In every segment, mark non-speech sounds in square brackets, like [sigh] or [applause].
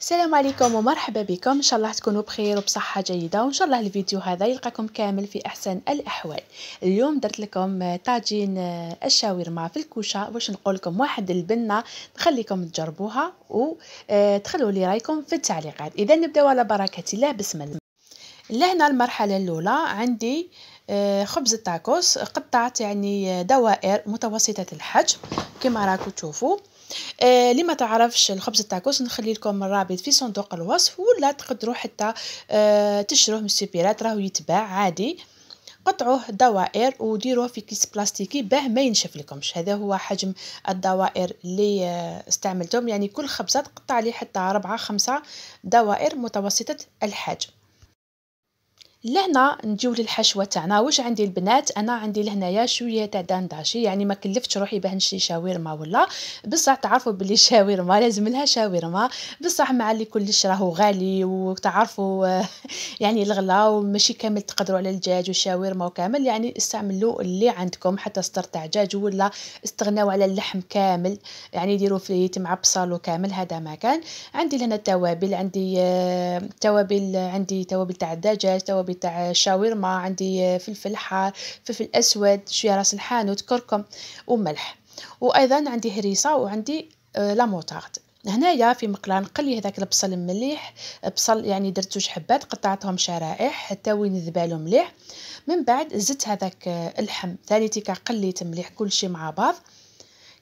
السلام عليكم ومرحبا بكم ان شاء الله تكونوا بخير وبصحه جيده وان شاء الله الفيديو هذا يلقاكم كامل في احسن الاحوال اليوم درت لكم طاجين الشاورما في الكوشه واش نقول لكم واحد البنه نخليكم تجربوها وتخلوا آه، لي رايكم في التعليقات اذا نبداو على بركه الله بسم الله لهنا المرحله الاولى عندي آه، خبز التاكوس قطعت يعني دوائر متوسطه الحجم كما راكم تشوفوا آه اللي ما تعرفش الخبز التاكوس نخلي لكم الرابط في صندوق الوصف ولا تقدروا حتى آه، تشروه من السوبرات راهو يتباع عادي قطعوه دوائر وديروه في كيس بلاستيكي باه ما ينشف لكمش هذا هو حجم الدوائر اللي آه، استعملتهم يعني كل خبزه تقطع لي حتى ربعة خمسة دوائر متوسطه الحجم لهنا نجيو للحشوه تاعنا واش عندي البنات انا عندي لهنايا شويه تاع دانداشي يعني ما كلفتش روحي باه نشري شاورما ولا بصح تعرفوا بلي [laughs] شاورما لازم لها شاورما بصح مع اللي كلش راهو غالي وتعرفوا [laughs] يعني الغلا وماشي كامل تقدروا على الدجاج والشاورما وكامل يعني استعملوا اللي عندكم حتى سطر تاع دجاج ولا استغناو على اللحم كامل يعني ديروا فيه مع بصل وكامل هذا ما كان عندي لهنا التوابل عندي آه، توابل عندي توابل تاع الدجاج توابل تاع شاورما عندي فلفل حار فلفل اسود شويه راس الحانوت كركم وملح وايضا عندي هريسه وعندي آه، لا موتارد هنايا في مقله نقلي هذاك البصل مليح بصل يعني درت جوج حبات قطعتهم شرائح حتى وين ذبالو مليح من بعد زدت هذاك آه، اللحم ثاني تيكا قليت مليح كلشي مع بعض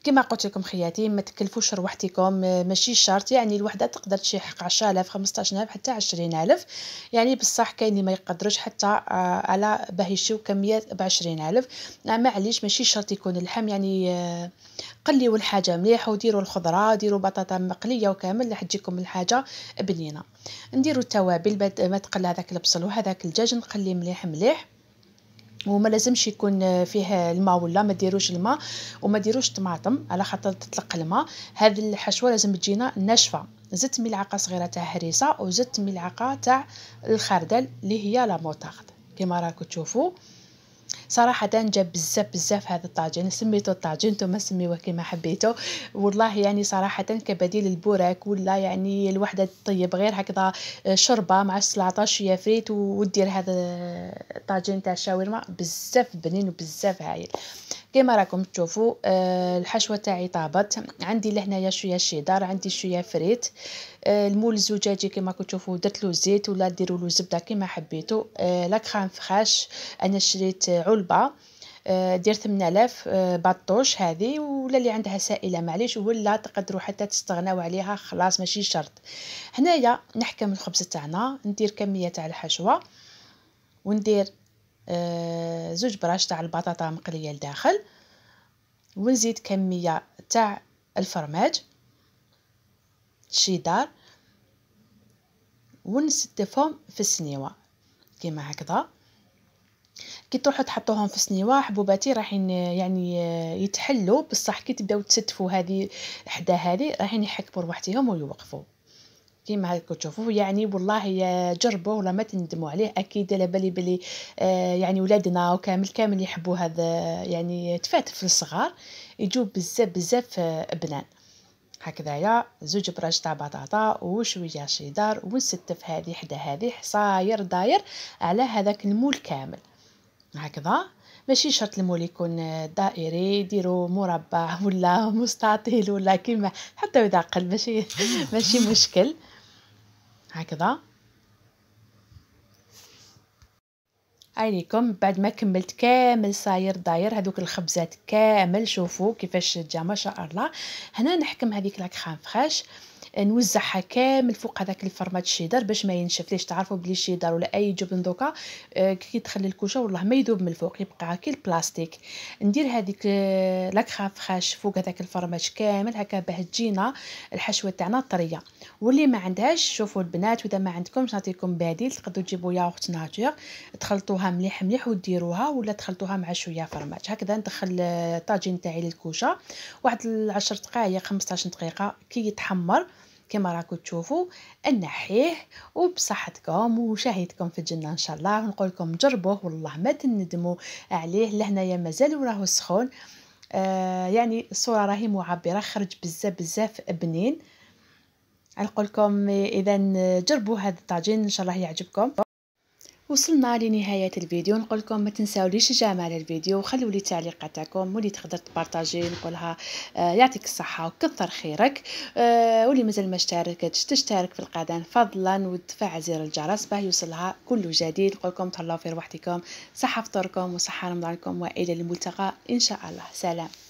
كما قلت لكم خياتي ما تكلفوش روحتكم آه، ماشي شرط يعني الوحده تقدر حق 10000 15000 حتى 20000 يعني بصح كاين اللي ما يقدروش حتى آه، على باه يشيو كميات ب 20000 معليش ماشي شرط يكون اللحم يعني آه، قليوا الحاجه مليح وديروا الخضره ديروا بطاطا مقليه وكامل راح تجيكم الحاجه بنينه نديروا التوابل ما تقلى هذاك البصل وهذاك الدجاج نقليه مليح مليح وما لازمش يكون فيه الماء ولا ما ديروش الماء وما ديروش طماطم على خاطر تطلق الماء هذه الحشوه لازم تجينا ناشفه زدت ملعقه صغيره تاع هريسه وزدت ملعقه تاع الخردل اللي هي لا موتارد كما راكم تشوفوا صراحة جاب بزاف بزاف هذا الطاجين سميته الطاجين نتوما سميوه كما حبيتو والله يعني صراحة كبديل البوراك ولا يعني الوحدة تطيب غير هكذا آه، شوربة مع السلطة شوية فريت ودير هذا آه، الطاجين تاع الشاورما بزاف بنين وبزاف هايل كما راكم تشوفوا آه، الحشوه تاعي طابت عندي لهنايا شويه شيدار عندي شويه فريت آه، المول الزجاجي كما كنتو تشوفوا درت له زيت ولا ديروا له زبده كما حبيتو آه فخاش انا شريت علبه دير 8000 بطوش هذه ولا اللي عندها سائله معليش ولا تقدروا حتى تستغناو عليها خلاص ماشي شرط هنايا نحكم الخبز تاعنا ندير كميه تاع الحشوه وندير آه، زوج براش تاع البطاطا مقليه لداخل ونزيد كميه تاع الفرماج شيدار ونستفهم في السنيوه كيما هكذا كي تروحوا تحطوهم في السنيوه حبوباتي راحين يعني آه، يتحلوا بصح كي تبداو تستفوا هذه حدا هذه راحين يحكبوا رواحتهم ويوقفوا كيما راكم تشوفوا يعني والله جربوه ولا ما تندموا عليه اكيد على بالي بلي آه يعني ولادنا وكامل كامل يحبوا هذا يعني في الصغار يجوا بزاف بزاف هكذا آه، هكذايا زوج براج تاع بطاطا وشويه شيدار ونستف هذه حدا هذه صاير داير على هذاك المول كامل هكذا ماشي شرط المول يكون آه، دائري ديروا مربع ولا مستطيل ولا كيما حتى اذا قل ماشي ماشي مشكل هكذا عليكم بعد ما كملت كامل صاير داير هذوك الخبزات كامل شوفوا كيفاش جا ما شاء الله هنا نحكم هذيك لاكخام فريش آه، نوزعها كامل فوق هذاك الفرمات الشيدر باش ما ينشفليش تعرفوا بلي الشيدر ولا اي جبن دوكا آه، كي يدخل الكوشه والله ما يذوب من الفوق يبقى كي البلاستيك ندير هذيك آه، خاش فوق هذاك الفرماج كامل هكا باه تجينا الحشوه تاعنا طريه واللي ما عندهاش شوفوا البنات واذا ما عندكمش نعطيكم بديل تقدروا تجيبوا ياغورت ناتور تخلطوها مليح مليح وديروها ولا تخلطوها مع شويه فرماج هكذا ندخل الطاجين تاعي للكوشه واحد 10 دقائق 15 دقيقه كي يتحمر كما راكو تشوفوا النحيح وبصحتكم وشهيتكم في الجنه ان شاء الله ونقول لكم جربوه والله ما تندموا عليه لهنايا مازال راهو سخون آه يعني الصوره راهي معبره خرج بزاف بزاف بنين نقول لكم اذا جربوا هذا الطاجين ان شاء الله يعجبكم وصلنا لنهاية الفيديو نقول لكم ما تنسوا ليش الجامعة على الفيديو وخلوا لي تعليقاتكم واللي تقدر تبارطاجي نقولها آه، يعطيك الصحة وكثر خيرك آه واللي مازال ما اشتركتش تشترك في القناة فضلا وتفعل زر الجرس باه يوصلها كل جديد نقول لكم تهلاو في روحتكم صحة فطوركم وصحة رمضانكم وإلى الملتقى إن شاء الله سلام